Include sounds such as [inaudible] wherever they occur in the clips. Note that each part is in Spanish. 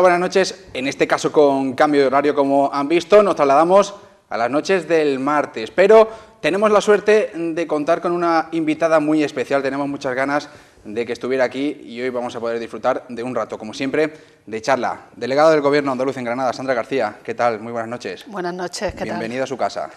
Buenas noches. En este caso con cambio de horario, como han visto, nos trasladamos a las noches del martes. Pero tenemos la suerte de contar con una invitada muy especial. Tenemos muchas ganas de que estuviera aquí y hoy vamos a poder disfrutar de un rato, como siempre, de charla. Delegado del Gobierno andaluz en Granada, Sandra García, ¿qué tal? Muy buenas noches. Buenas noches, ¿qué tal? Bienvenida a su casa.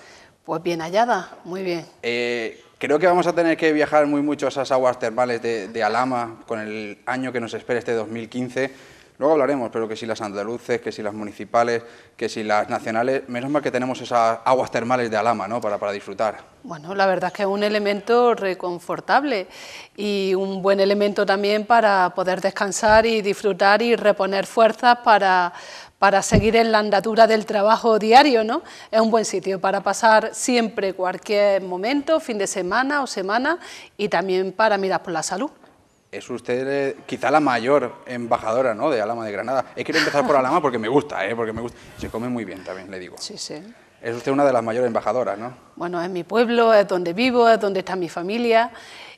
Pues bien hallada, muy bien. Eh, creo que vamos a tener que viajar muy mucho a esas aguas termales de, de Alama con el año que nos espera este 2015 Luego hablaremos, pero que si las andaluces, que si las municipales, que si las nacionales, menos mal que tenemos esas aguas termales de Alama ¿no? para, para disfrutar. Bueno, la verdad es que es un elemento reconfortable y un buen elemento también para poder descansar y disfrutar y reponer fuerzas para, para seguir en la andadura del trabajo diario, ¿no? Es un buen sitio para pasar siempre cualquier momento, fin de semana o semana, y también para mirar por la salud es usted eh, quizá la mayor embajadora ¿no? de Alama de Granada. He quiero empezar por Alama porque me gusta, ¿eh? porque me gusta. Se come muy bien también, le digo. Sí, sí. Es usted una de las mayores embajadoras, ¿no? Bueno, es mi pueblo, es donde vivo, es donde está mi familia.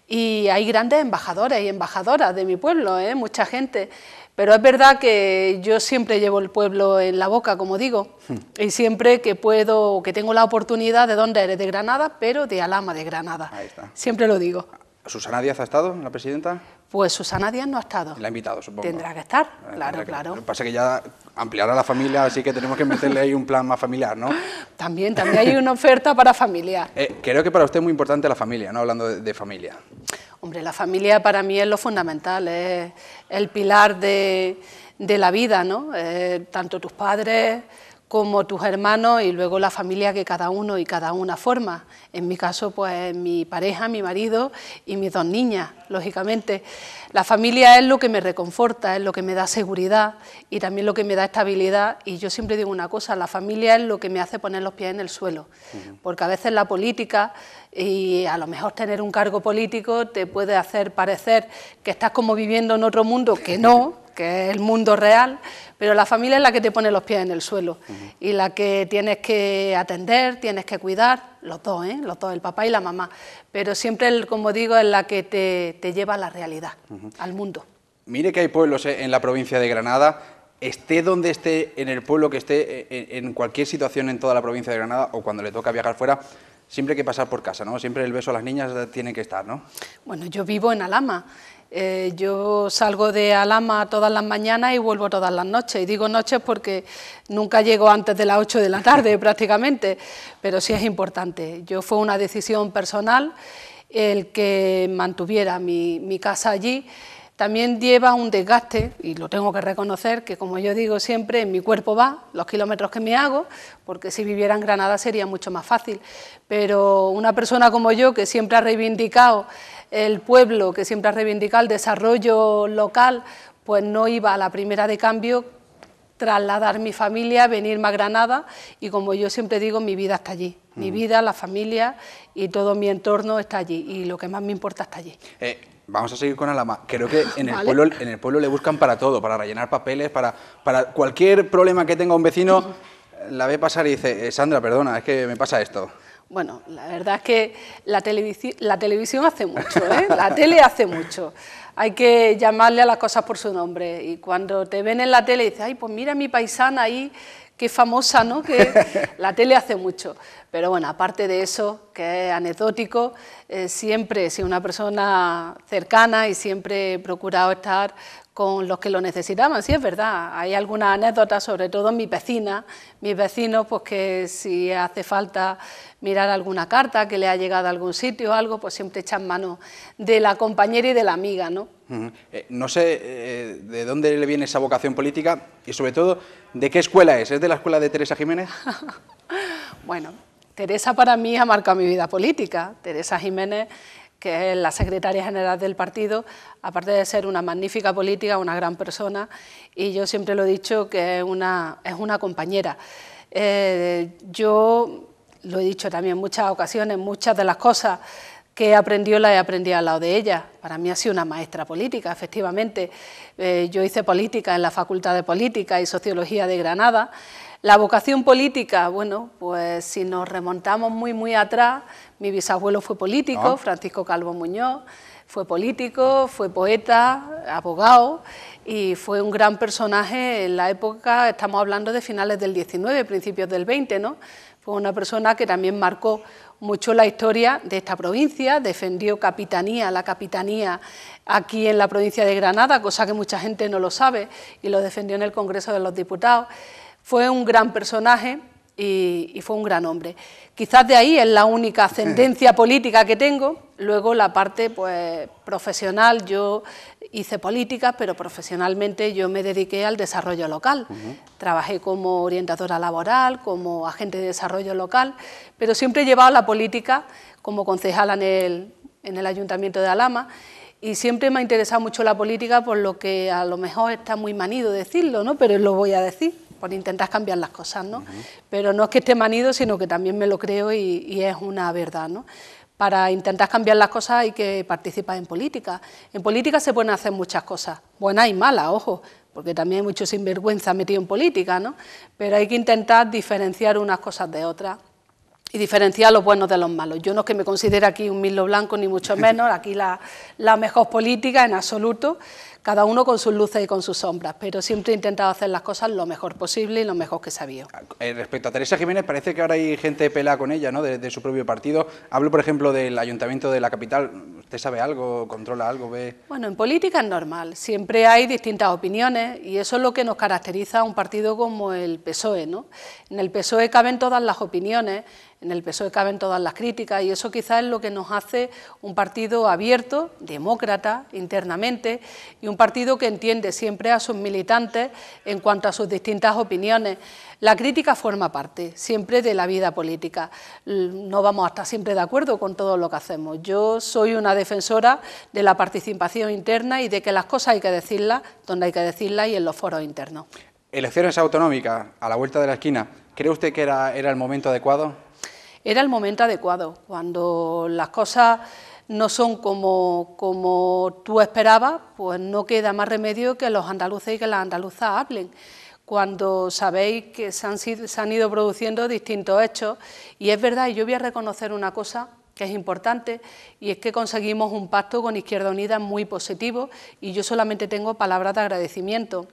Y hay grandes embajadores y embajadoras de mi pueblo, ¿eh? mucha gente. Pero es verdad que yo siempre llevo el pueblo en la boca, como digo, hmm. y siempre que puedo, que tengo la oportunidad de dónde eres, de Granada, pero de Alama de Granada. Ahí está. Siempre lo digo. ¿Susana Díaz ha estado, la presidenta? Pues Susana Díaz no ha estado. La ha invitado, supongo. Tendrá que estar, claro, claro. Lo que pasa es que ya ampliará la familia, así que tenemos que meterle ahí un plan más familiar, ¿no? [laughs] También, también hay una oferta para familia. Eh, creo que para usted es muy importante la familia, ¿no? Hablando de, familia. Hombre, la familia para mí es lo fundamental, es el pilar de, la vida, ¿no? Eh, tanto tus padres como tus hermanos y luego la familia que cada uno y cada una forma. En mi caso, pues mi pareja, mi marido y mis dos niñas, lógicamente. La familia es lo que me reconforta, es lo que me da seguridad y también lo que me da estabilidad. Y yo siempre digo una cosa, la familia es lo que me hace poner los pies en el suelo, porque a veces la política y a lo mejor tener un cargo político te puede hacer parecer que estás como viviendo en otro mundo que no que es el mundo real, pero la familia es la que te pone los pies en el suelo y la que tienes que atender, tienes que cuidar, los dos, ¿eh? los dos, el papá y la mamá, pero siempre, como digo, es la que te, lleva a la realidad, al mundo. Mire que hay pueblos eh, en la provincia de Granada, esté donde esté, en el pueblo que esté, eh, en cualquier situación en toda la provincia de Granada o cuando le toca viajar fuera, siempre hay que pasar por casa, ¿no? Siempre el beso a las niñas tiene que estar, ¿no? Bueno, yo vivo en Alama eh, yo salgo de Alama todas las mañanas y vuelvo todas las noches. Y digo noches porque nunca llego antes de las 8 de la tarde [laughs] prácticamente, pero sí es importante. Yo fue una decisión personal el que mantuviera mi, mi casa allí también lleva un desgaste, y lo tengo que reconocer, que como yo digo siempre, en mi cuerpo va los kilómetros que me hago, porque si viviera en Granada sería mucho más fácil. Pero una persona como yo, que siempre ha reivindicado el pueblo, que siempre ha reivindicado el desarrollo local, pues no iba a la primera de cambio trasladar mi familia, venirme a Granada y como yo siempre digo, mi vida está allí. Mi vida, la familia y todo mi entorno está allí y lo que más me importa está allí. Eh, vamos a seguir con Alama. Creo que en el, pueblo, le buscan para todo, para rellenar papeles, para, cualquier problema que tenga un vecino, la ve pasar y dice, eh, Sandra, perdona, es que me pasa esto. Bueno, la verdad es que la, televisión hace mucho, ¿eh? la tele hace mucho. Hay que llamarle a las cosas por su nombre. Y cuando te ven en la tele y dices, ay, pues mira mi paisana ahí qué famosa, ¿no? Que [laughs] la tele hace mucho. Pero bueno, aparte de eso, que es anecdótico, eh, siempre he sido una persona cercana y siempre he procurado estar con los que lo necesitaban. Sí, es verdad, hay alguna anécdota sobre todo en mi vecina... mis vecinos, pues que si hace falta mirar alguna carta que le ha llegado a algún sitio o algo, pues siempre echan mano de la compañera y de la amiga, ¿no? Eh, no sé eh, de dónde le viene esa vocación política y sobre todo, ¿de qué escuela es? ¿Es de la escuela de Teresa Jiménez? [laughs] bueno, Teresa para mí ha marcado mi vida política. Teresa Jiménez que es la secretaria general del partido, aparte de ser una magnífica política, una gran persona, y yo siempre lo he dicho que es una, es una compañera. Eh, yo lo he dicho también en muchas ocasiones, muchas de las cosas que aprendió la he aprendido al lado de ella. Para mí ha sido una maestra política, efectivamente. Eh, yo hice política en la Facultad de Política y Sociología de Granada. La vocación política, bueno, pues si nos remontamos muy, muy atrás, mi bisabuelo fue político, ah. Francisco Calvo Muñoz, fue político, fue poeta, abogado y fue un gran personaje en la época, estamos hablando de finales del 19, principios del 20, ¿no? Fue una persona que también marcó mucho la historia de esta provincia, defendió capitanía, la capitanía aquí en la provincia de Granada, cosa que mucha gente no lo sabe, y lo defendió en el Congreso de los Diputados. Fue un gran personaje y, fue un gran hombre. Quizás de ahí es la única ascendencia política que tengo. Luego la parte pues, profesional, yo hice política... pero profesionalmente yo me dediqué al desarrollo local. Trabajé como orientadora laboral, como agente de desarrollo local, pero siempre he llevado la política como concejala en el, Ayuntamiento de Alama y siempre me ha interesado mucho la política, por lo que a lo mejor está muy manido decirlo, ¿no? pero lo voy a decir por pues intentar cambiar las cosas, ¿no? Pero no es que esté manido, sino que también me lo creo y, es una verdad, ¿no? Para intentar cambiar las cosas hay que participar en política. En política se pueden hacer muchas cosas, buenas y malas, ojo, porque también hay mucho sinvergüenza metido en política, ¿no? Pero hay que intentar diferenciar unas cosas de otras y diferenciar los buenos de los malos. Yo no es que me considere aquí un milo blanco, ni mucho menos, aquí la mejor política en absoluto cada uno con sus luces y con sus sombras, pero siempre he intentado hacer las cosas lo mejor posible y lo mejor que sabía. Eh, respecto a Teresa Jiménez, parece que ahora hay gente pelada con ella, ¿no?, de, su propio partido. Hablo, por ejemplo, del ayuntamiento de la capital. ¿Usted sabe algo, controla algo, ve...? Bueno, en política es normal, siempre hay distintas opiniones y eso es lo que nos caracteriza a un partido como el PSOE, ¿no? En el PSOE caben todas las opiniones, en el PSOE caben todas las críticas y eso quizás es lo que nos hace un partido abierto, demócrata, internamente, y un partido que entiende siempre a sus militantes en cuanto a sus distintas opiniones. La crítica forma parte siempre de la vida política. No vamos a estar siempre de acuerdo con todo lo que hacemos. Yo soy una defensora de la participación interna y de que las cosas hay que decirlas donde hay que decirlas y en los foros internos. Elecciones autonómicas, a la vuelta de la esquina, ¿cree usted que era, era el momento adecuado? Era el momento adecuado, cuando las cosas no son como, tú esperabas, pues no queda más remedio que los andaluces y que las andaluzas hablen cuando sabéis que se han, sido, se han, ido produciendo distintos hechos. Y es verdad, y yo voy a reconocer una cosa que es importante, y es que conseguimos un pacto con Izquierda Unida muy positivo, y yo solamente tengo palabras de agradecimiento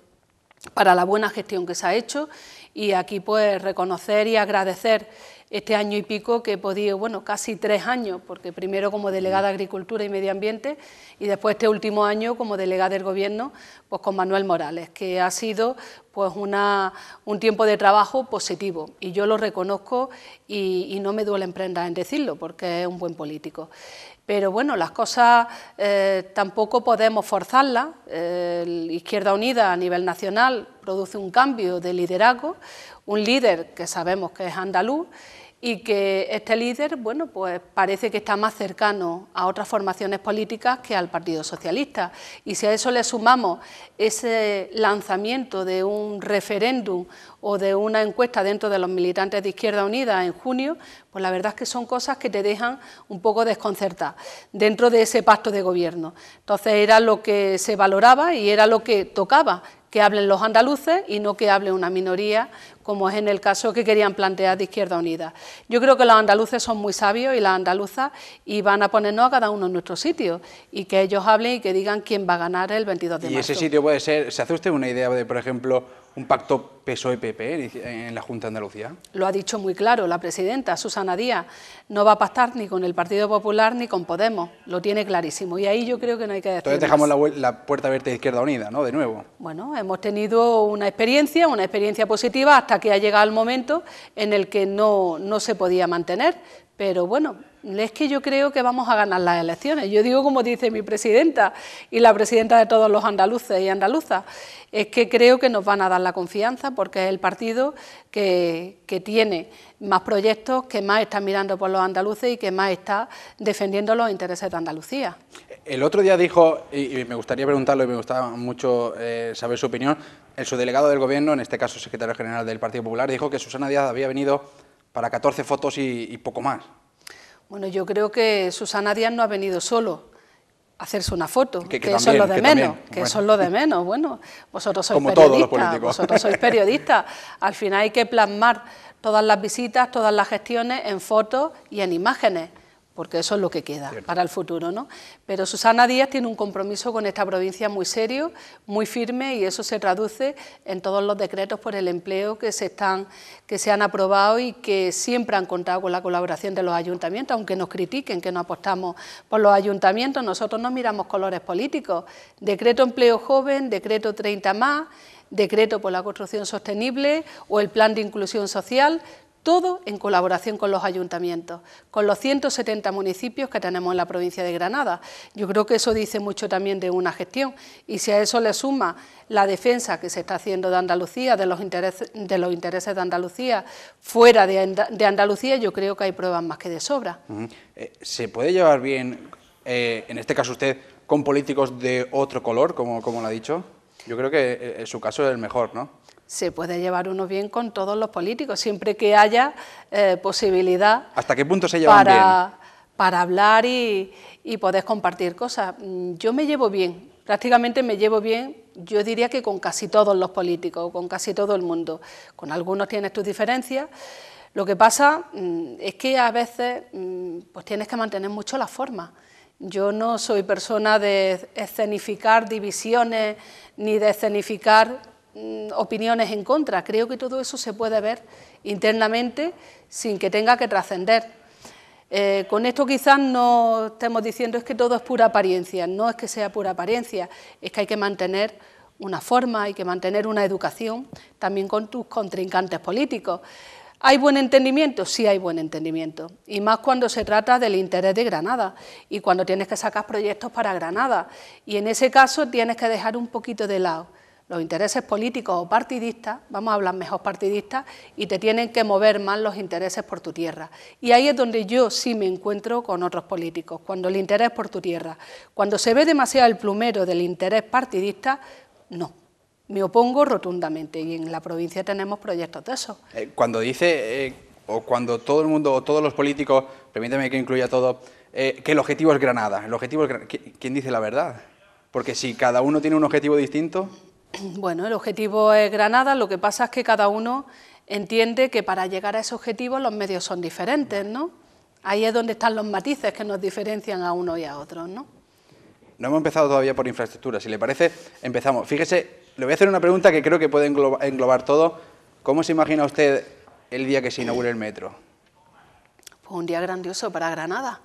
para la buena gestión que se ha hecho y aquí pues reconocer y agradecer este año y pico que he podido, bueno, casi tres años, porque primero como delegada de Agricultura y Medio Ambiente y después este último año como delegada del Gobierno, pues con Manuel Morales, que ha sido pues una, un tiempo de trabajo positivo y yo lo reconozco y, no me duele emprender en decirlo porque es un buen político. Pero bueno, las cosas eh, tampoco podemos forzarlas. Izquierda Unida a nivel nacional produce un cambio de liderazgo, un líder que sabemos que es andaluz y que este líder, bueno, pues parece que está más cercano a otras formaciones políticas que al Partido Socialista. Y si a eso le sumamos ese lanzamiento de un referéndum o de una encuesta dentro de los militantes de Izquierda Unida en junio, pues la verdad es que son cosas que te dejan un poco desconcertada dentro de ese pacto de gobierno. Entonces era lo que se valoraba y era lo que tocaba, que hablen los andaluces y no que hable una minoría, como es en el caso que querían plantear de Izquierda Unida. Yo creo que los andaluces son muy sabios y las andaluzas y van a ponernos a cada uno en nuestro sitio y que ellos hablen y que digan quién va a ganar el 22 de marzo. Y ese sitio puede ser, ¿se hace usted una idea de, por ejemplo, un pacto PSOE-PP e en la Junta de Andalucía? Lo ha dicho muy claro la presidenta, Susana Díaz. No va a pactar ni con el Partido Popular ni con Podemos. Lo tiene clarísimo. Y ahí yo creo que no hay que decir. Entonces dejamos la, puerta abierta de Izquierda Unida, ¿no? De nuevo. Bueno, hemos tenido una experiencia, una experiencia positiva, hasta que ha llegado el momento en el que no, no se podía mantener. Pero bueno, es que yo creo que vamos a ganar las elecciones. Yo digo como dice mi presidenta y la presidenta de todos los andaluces y andaluzas, es que creo que nos van a dar la confianza porque es el partido que, tiene más proyectos, que más está mirando por los andaluces y que más está defendiendo los intereses de Andalucía. El otro día dijo, y me gustaría preguntarlo y me gustaba mucho eh, saber su opinión, el eh, subdelegado del Gobierno, en este caso secretario general del Partido Popular, dijo que Susana Díaz había venido para 14 fotos y poco más. Bueno, yo creo que Susana Díaz no ha venido solo a hacerse una foto, que, eso es lo de menos, que son lo de menos. Bueno, vosotros sois vosotros sois [laughs] periodistas. Al final hay que plasmar todas las visitas, todas las gestiones en fotos y en imágenes porque eso es lo que queda para el futuro. ¿no? Pero Susana Díaz tiene un compromiso con esta provincia muy serio, muy firme, y eso se traduce en todos los decretos por el empleo que se, están, que se han aprobado y que siempre han contado con la colaboración de los ayuntamientos, aunque nos critiquen que no apostamos por los ayuntamientos, nosotros no miramos colores políticos. Decreto empleo joven, decreto 30 más, decreto por la construcción sostenible o el plan de inclusión social, todo en colaboración con los ayuntamientos, con los 170 municipios que tenemos en la provincia de Granada. Yo creo que eso dice mucho también de una gestión y si a eso le suma la defensa que se está haciendo de Andalucía, de los intereses de, los intereses de Andalucía, fuera de, Andalucía, yo creo que hay pruebas más que de sobra. Eh, ¿Se puede llevar bien, eh, en este caso usted, con políticos de otro color, como, como lo ha dicho? Yo creo que en eh, su caso es el mejor, ¿no? se puede llevar uno bien con todos los políticos, siempre que haya eh, posibilidad. ¿Hasta qué punto se llevan para, bien? Para hablar y, y poder compartir cosas. Mm, yo me llevo bien, prácticamente me llevo bien, yo diría que con casi todos los políticos, con casi todo el mundo. Con algunos tienes tus diferencias. Lo que pasa mm, es que a veces mm, pues tienes que mantener mucho la forma. Yo no soy persona de escenificar divisiones ni de escenificar Mm, opiniones en contra. Creo que todo eso se puede ver internamente sin que tenga que trascender. Eh, con esto quizás no estemos diciendo es que todo es pura apariencia, no es que sea pura apariencia, es que hay que mantener una forma, hay que mantener una educación, también con tus contrincantes políticos. ¿Hay buen entendimiento? Sí hay buen entendimiento, y más cuando se trata del interés de Granada y cuando tienes que sacar proyectos para Granada, y en ese caso tienes que dejar un poquito de lado los intereses políticos o partidistas, vamos a hablar mejor partidistas, y te tienen que mover más los intereses por tu tierra. Y ahí es donde yo sí me encuentro con otros políticos, cuando el interés por tu tierra. Cuando se ve demasiado el plumero del interés partidista, no. Me opongo rotundamente y en la provincia tenemos proyectos de eso. Eh, cuando dice, eh, o cuando todo el mundo, o todos los políticos, permíteme que incluya todo, eh, que el objetivo es Granada, el objetivo es, ¿quién dice la verdad? Porque si cada uno tiene un objetivo distinto, [clears throat] Bueno, el objetivo es Granada, lo que pasa es que cada uno entiende que para llegar a ese objetivo los medios son diferentes, ¿no? Ahí es donde están los matices que nos diferencian a uno y a otro, ¿no? No hemos empezado todavía por infraestructura, si le parece, empezamos. Fíjese, le voy a hacer una pregunta que creo que puede englobar todo. ¿Cómo se imagina usted el día que se inaugure el metro? Pues un día grandioso para Granada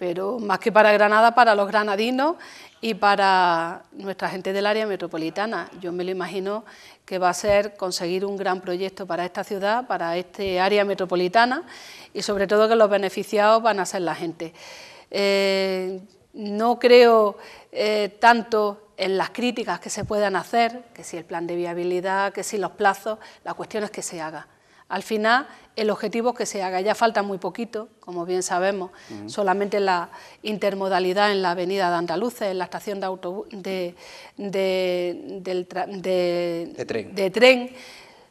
pero más que para Granada, para los granadinos y para nuestra gente del área metropolitana. Yo me lo imagino que va a ser conseguir un gran proyecto para esta ciudad, para este área metropolitana y sobre todo que los beneficiados van a ser la gente. Eh, no creo eh, tanto en las críticas que se puedan hacer, que si el plan de viabilidad, que si los plazos, la cuestión es que se haga. Al final, el objetivo es que se haga. Ya falta muy poquito, como bien sabemos, solamente la intermodalidad en la avenida de Andaluces, en la estación de, autobús, de, tren. de tren.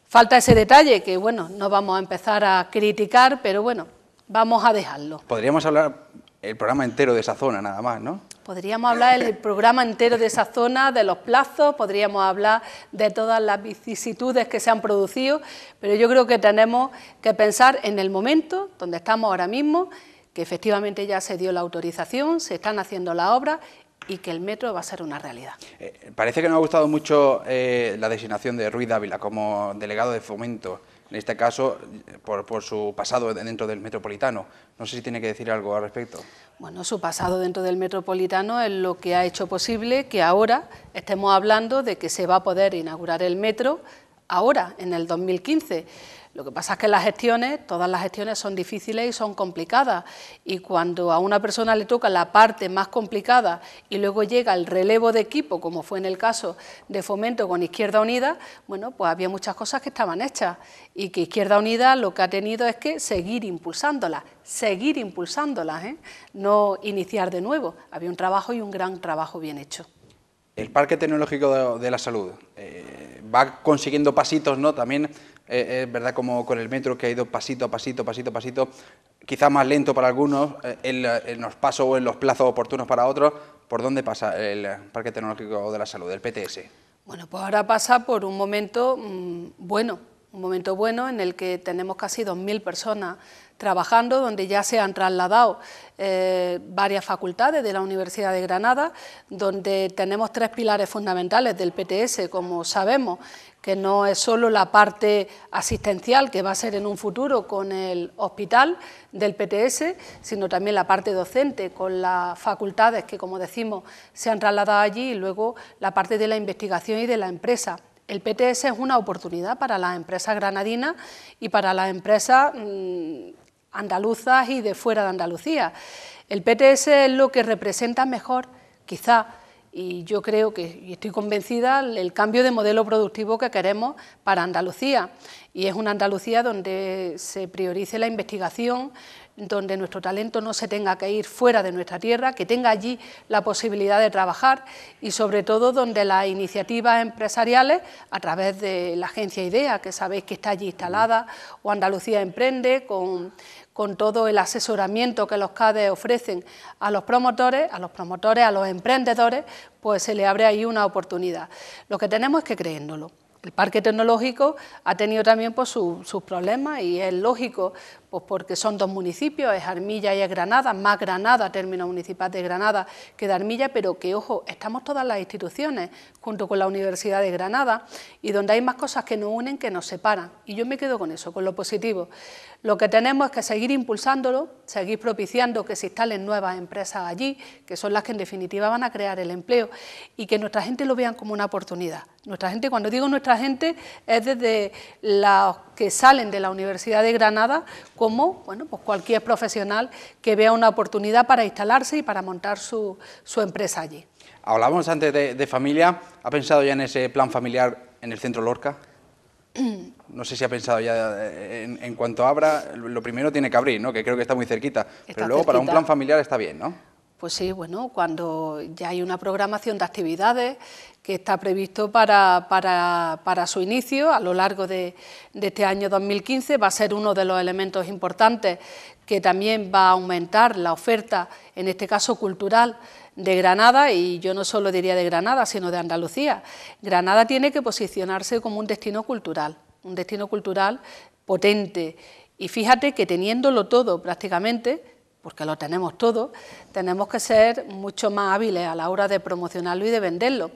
Falta ese detalle que, bueno, no vamos a empezar a criticar, pero bueno, vamos a dejarlo. Podríamos hablar el programa entero de esa zona, nada más, ¿no? Podríamos hablar del programa entero de esa zona, de los plazos, podríamos hablar de todas las vicisitudes que se han producido, pero yo creo que tenemos que pensar en el momento donde estamos ahora mismo, que efectivamente ya se dio la autorización, se están haciendo las obras y que el metro va a ser una realidad. Eh, parece que nos ha gustado mucho eh, la designación de Ruiz Dávila como delegado de fomento en este caso por, su pasado dentro del metropolitano. No sé si tiene que decir algo al respecto. Bueno, su pasado dentro del metropolitano es lo que ha hecho posible que ahora estemos hablando de que se va a poder inaugurar el metro ahora, en el 2015. Lo que pasa es que las gestiones, todas las gestiones son difíciles y son complicadas. Y cuando a una persona le toca la parte más complicada y luego llega el relevo de equipo, como fue en el caso de Fomento con Izquierda Unida, bueno, pues había muchas cosas que estaban hechas y que Izquierda Unida lo que ha tenido es que seguir impulsándolas, seguir impulsándolas, ¿eh? no iniciar de nuevo. Había un trabajo y un gran trabajo bien hecho. El Parque Tecnológico de la Salud eh, va consiguiendo pasitos, ¿no? También eh, es verdad como con el metro que ha ido pasito a pasito, pasito a pasito, quizá más lento para algunos, eh, en, los pasos o en los plazos oportunos para otros. ¿Por dónde pasa el Parque Tecnológico de la Salud, el PTS? Bueno, pues ahora pasa por un momento mm, bueno, un momento bueno en el que tenemos casi 2.000 personas trabajando, donde ya se han trasladado eh, varias facultades de la Universidad de Granada, donde tenemos tres pilares fundamentales del PTS, como sabemos, que no es solo la parte asistencial que va a ser en un futuro con el hospital del PTS, sino también la parte docente con las facultades que, como decimos, se han trasladado allí y luego la parte de la investigación y de la empresa. El PTS es una oportunidad para las empresas granadinas y para las empresas mm, andaluzas y de fuera de Andalucía. El PTS es lo que representa mejor, quizá, y yo creo que, estoy convencida, el cambio de modelo productivo que queremos para Andalucía. Y es una Andalucía donde se priorice la investigación, donde nuestro talento no se tenga que ir fuera de nuestra tierra, que tenga allí la posibilidad de trabajar y sobre todo donde las iniciativas empresariales, a través de la agencia IDEA, que sabéis que está allí instalada, o Andalucía Emprende, con, todo el asesoramiento que los CADE ofrecen a los promotores, a los promotores, a los emprendedores, pues se le abre ahí una oportunidad. Lo que tenemos es que creéndolo. El parque tecnológico ha tenido también pues, sus problemas y es lógico pues porque son dos municipios, es Armilla y es Granada, más Granada, término municipal de Granada que de Armilla, pero que, ojo, estamos todas las instituciones junto con la Universidad de Granada y donde hay más cosas que nos unen que nos separan. Y yo me quedo con eso, con lo positivo. Lo que tenemos es que seguir impulsándolo, seguir propiciando que se instalen nuevas empresas allí, que son las que en definitiva van a crear el empleo y que nuestra gente lo vean como una oportunidad. Nuestra gente, cuando digo nuestra gente, es desde los que salen de la Universidad de Granada como bueno, pues cualquier profesional que vea una oportunidad para instalarse y para montar su, empresa allí. Hablábamos antes de, familia, ¿ha pensado ya en ese plan familiar en el centro Lorca? [clears throat] No sé si ha pensado ya eh, en, cuanto abra, lo primero tiene que abrir, ¿no? que creo que está muy cerquita, pero luego para un plan familiar está bien, ¿no? Pues sí, bueno, cuando ya hay una programación de actividades que está previsto para, su inicio a lo largo de, de, este año 2015, va a ser uno de los elementos importantes que también va a aumentar la oferta, en este caso cultural, de Granada, y yo no solo diría de Granada, sino de Andalucía. Granada tiene que posicionarse como un destino cultural, un destino cultural potente. Y fíjate que teniéndolo todo prácticamente, porque lo tenemos todo, tenemos que ser mucho más hábiles a la hora de promocionarlo y de venderlo.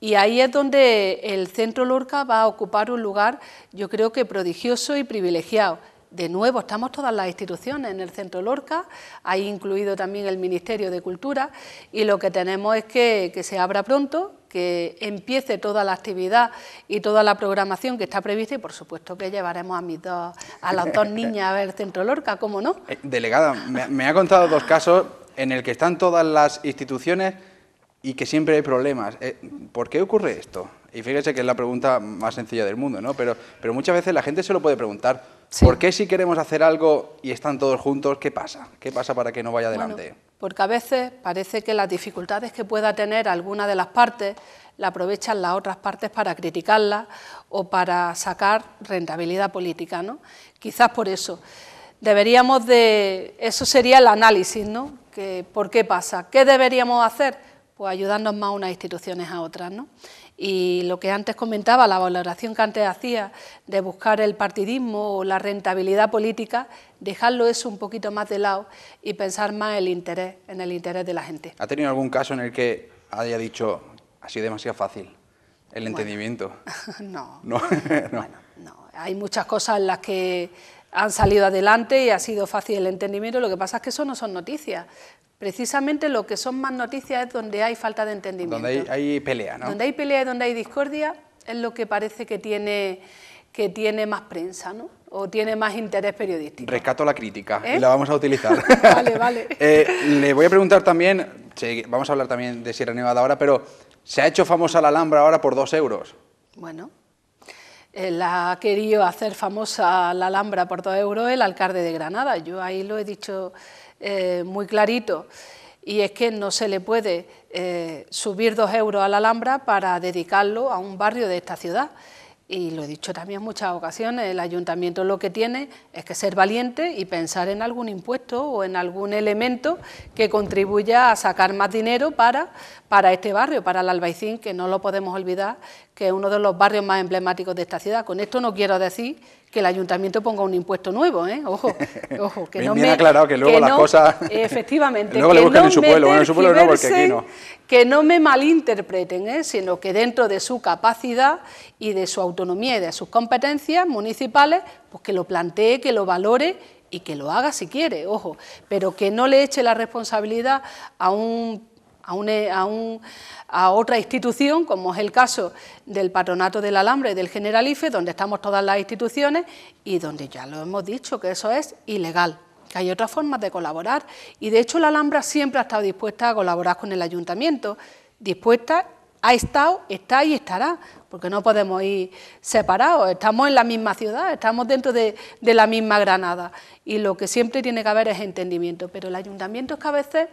Y ahí es donde el Centro Lorca va a ocupar un lugar, yo creo que prodigioso y privilegiado de nuevo, estamos todas las instituciones en el Centro Lorca, ahí incluido también el Ministerio de Cultura, y lo que tenemos es que, se abra pronto, que empiece toda la actividad y toda la programación que está prevista y por supuesto que llevaremos a mis dos, a las dos [laughs] niñas a ver Centro Lorca, ¿cómo no? Eh, delegada, me, me ha contado dos casos en el que están todas las instituciones y que siempre hay problemas. Eh, ¿Por qué ocurre esto? Y fíjese que es la pregunta más sencilla del mundo, ¿no? Pero, pero muchas veces la gente se lo puede preguntar. ¿Por qué si queremos hacer algo y están todos juntos, qué pasa? ¿Qué pasa para que no vaya adelante? porque a veces parece que las dificultades que pueda tener alguna de las partes la aprovechan las otras partes para criticarla o para sacar rentabilidad política, ¿no? Quizás por eso. Deberíamos de... Eso sería el análisis, ¿no? ¿Por qué pasa? ¿Qué deberíamos hacer? pues ayudarnos más unas instituciones a otras. Y lo que antes comentaba, la valoración que antes hacía de buscar el partidismo o la rentabilidad política, dejarlo eso un poquito más de lado y pensar más el interés, en el interés de la gente. ¿Ha tenido algún caso en el que haya dicho, ha sido demasiado fácil el entendimiento? [laughs] [laughs] [laughs] no. Hay muchas cosas en las que han salido adelante y ha sido fácil el entendimiento, lo que pasa es que eso no son noticias precisamente lo que son más noticias es donde hay falta de entendimiento. Donde hay, pelea, ¿no? Donde hay pelea y donde hay discordia es lo que parece que tiene, que tiene más prensa, ¿no? O tiene más interés periodístico. Rescato la crítica y ¿Eh? la vamos a utilizar. [laughs] vale, vale. [laughs] Eh, le voy a preguntar también, vamos a hablar también de Sierra Nevada ahora, pero se ha hecho famosa la Alhambra ahora por dos euros. Bueno, eh, la ha querido hacer famosa la Alhambra por dos euros el alcalde de Granada. Yo ahí lo he dicho eh, muy clarito y es que no se le puede eh, subir dos euros a la Alhambra para dedicarlo a un barrio de esta ciudad. Y lo he dicho también en muchas ocasiones, el ayuntamiento lo que tiene es que ser valiente y pensar en algún impuesto o en algún elemento que contribuya a sacar más dinero para, para este barrio, para el Albaicín, que no lo podemos olvidar, que es uno de los barrios más emblemáticos de esta ciudad. Con esto no quiero decir que el ayuntamiento ponga un impuesto nuevo, ¿eh? Ojo, [laughs] ojo, que no me, que luego las cosas [laughs] efectivamente luego que le en su pueblo, en su pueblo no porque aquí no. Que no me malinterpreten, ¿eh? sino que dentro de su capacidad y de su autonomía y de sus competencias municipales, pues que lo plantee, que lo valore y que lo haga si quiere, ojo, pero que no le eche la responsabilidad a un eh, a, otra institución, como es el caso del Patronato del Alhambra y del Generalife, donde estamos todas las instituciones y donde ya lo hemos dicho que eso es ilegal que hay otras formas de colaborar y de hecho la Alhambra siempre ha estado dispuesta a colaborar con el ayuntamiento, dispuesta ha estado, está y estará, porque no podemos ir separados, estamos en la misma ciudad, estamos dentro de, de, la misma Granada y lo que siempre tiene que haber es entendimiento, pero el ayuntamiento es que a veces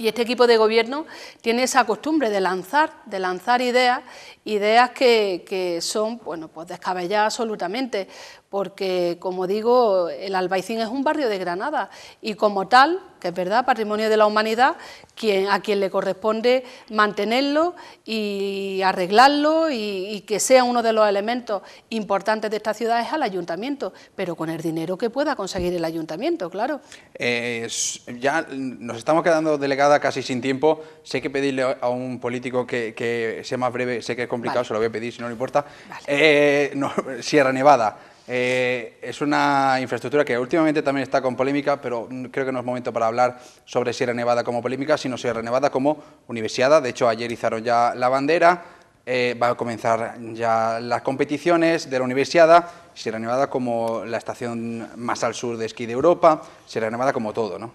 y este equipo de gobierno tiene esa costumbre de lanzar, de lanzar ideas Ideas que, son bueno, pues descabelladas absolutamente, porque, como digo, el Albaicín es un barrio de Granada y como tal, que es verdad, patrimonio de la humanidad, quien, a quien le corresponde mantenerlo y arreglarlo y, que sea uno de los elementos importantes de esta ciudad es al ayuntamiento, pero con el dinero que pueda conseguir el ayuntamiento, claro. Eh, ya nos estamos quedando delegada casi sin tiempo, sé que pedirle a un político que, sea más breve, sé que complicado, se lo voy a pedir si no, le importa. Eh, [laughs] Sierra Nevada. Eh, es una infraestructura que últimamente también está con polémica, pero creo que no es momento para hablar sobre Sierra Nevada como polémica, sino Sierra Nevada como universidad. De hecho, ayer izaron ya la bandera, eh, va a comenzar ya las competiciones de la universidad, Sierra Nevada como la estación más al sur de esquí de Europa, Sierra Nevada como todo, ¿no?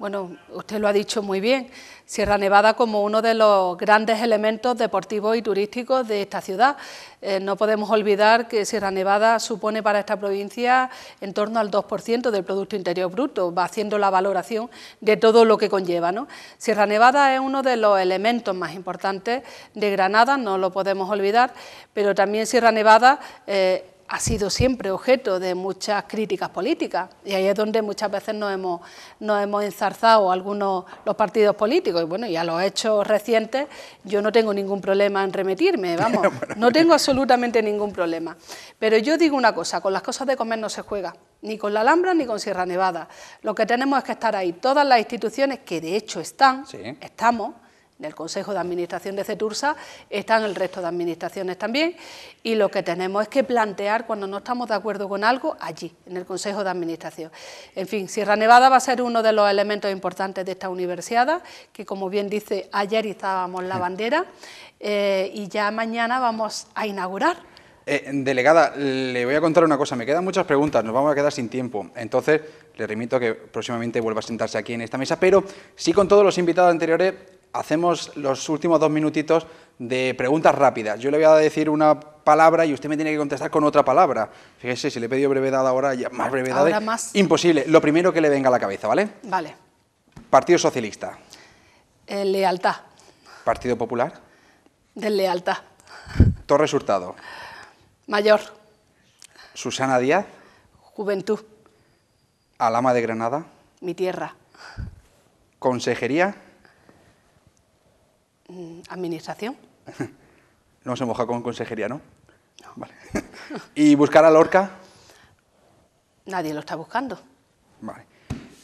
Bueno, usted lo ha dicho muy bien, Sierra Nevada como uno de los grandes elementos deportivos y turísticos de esta ciudad. Eh, no podemos olvidar que Sierra Nevada supone para esta provincia en torno al 2% del Producto Interior Bruto, va haciendo la valoración de todo lo que conlleva. ¿no? Sierra Nevada es uno de los elementos más importantes de Granada, no lo podemos olvidar, pero también Sierra Nevada... Eh, ha sido siempre objeto de muchas críticas políticas y ahí es donde muchas veces nos hemos, nos hemos enzarzado algunos los partidos políticos y bueno, ya a los hechos recientes yo no tengo ningún problema en remitirme, [laughs] vamos, no tengo absolutamente ningún problema. Pero yo digo una cosa, con las cosas de comer no se juega, ni con la Alhambra ni con Sierra Nevada. Lo que tenemos es que estar ahí, todas las instituciones que de hecho están, estamos, del Consejo de Administración de Cetursa, están el resto de administraciones también, y lo que tenemos es que plantear cuando no estamos de acuerdo con algo allí, en el Consejo de Administración. En fin, Sierra Nevada va a ser uno de los elementos importantes de esta universidad, que como bien dice, ayer izábamos la bandera, eh, y ya mañana vamos a inaugurar eh, delegada, le voy a contar una cosa, me quedan muchas preguntas, nos vamos a quedar sin tiempo. Entonces, le remito a que próximamente vuelva a sentarse aquí en esta mesa, pero sí con todos los invitados anteriores hacemos los últimos dos minutitos de preguntas rápidas. Yo le voy a decir una palabra y usted me tiene que contestar con otra palabra. Fíjese, si le he pedido brevedad ahora, ya más brevedad. más. Imposible. Lo primero que le venga a la cabeza, ¿vale? Vale. Partido Socialista. Eh, lealtad. Partido Popular. Lealtad. Torres Hurtado. Mayor. Susana Díaz. Juventud. Alama de Granada. Mi tierra. Consejería. Mm, administración. [laughs] No se moja con consejería, ¿no? Vale. [laughs] ¿Y buscar a Lorca? Nadie lo está buscando. Vale.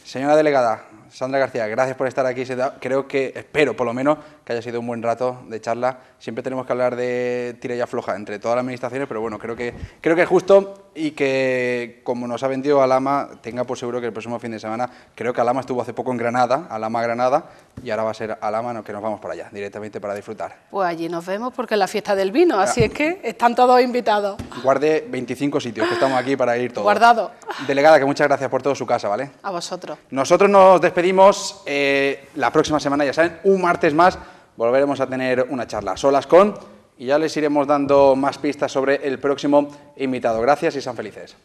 Señora delegada, Sandra García, gracias por estar aquí. Creo que, espero por lo menos, que haya sido un buen rato de charla. Siempre tenemos que hablar de tira y afloja entre todas las administraciones, pero bueno, creo que, creo que es justo y que, como nos ha vendido Alama, tenga por seguro que el próximo fin de semana, creo que Alama estuvo hace poco en Granada, Alama Granada, y ahora va a ser a la mano que nos vamos para allá, directamente para disfrutar. Pues allí nos vemos porque es la fiesta del vino, así es ah. que están todos invitados. Guarde 25 sitios, que estamos aquí para ir todos. Guardado. Delegada, que muchas gracias por todo su casa, ¿vale? A vosotros. Nosotros nos despedimos eh, la próxima semana, ya saben, un martes más volveremos a tener una charla solas con y ya les iremos dando más pistas sobre el próximo invitado. Gracias y sean felices.